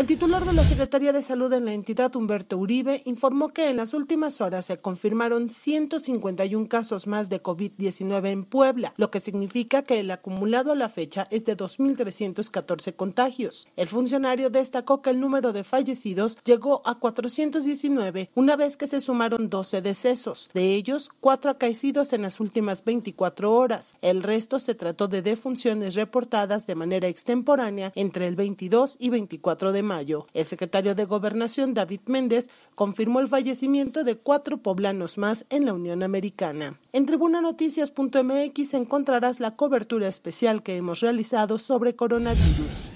El titular de la Secretaría de Salud en la entidad, Humberto Uribe, informó que en las últimas horas se confirmaron 151 casos más de COVID-19 en Puebla, lo que significa que el acumulado a la fecha es de 2.314 contagios. El funcionario destacó que el número de fallecidos llegó a 419 una vez que se sumaron 12 decesos, de ellos 4 acaecidos en las últimas 24 horas. El resto se trató de defunciones reportadas de manera extemporánea entre el 22 y 24 de mayo. El secretario de Gobernación, David Méndez, confirmó el fallecimiento de cuatro poblanos más en la Unión Americana. En tribunanoticias.mx encontrarás la cobertura especial que hemos realizado sobre coronavirus.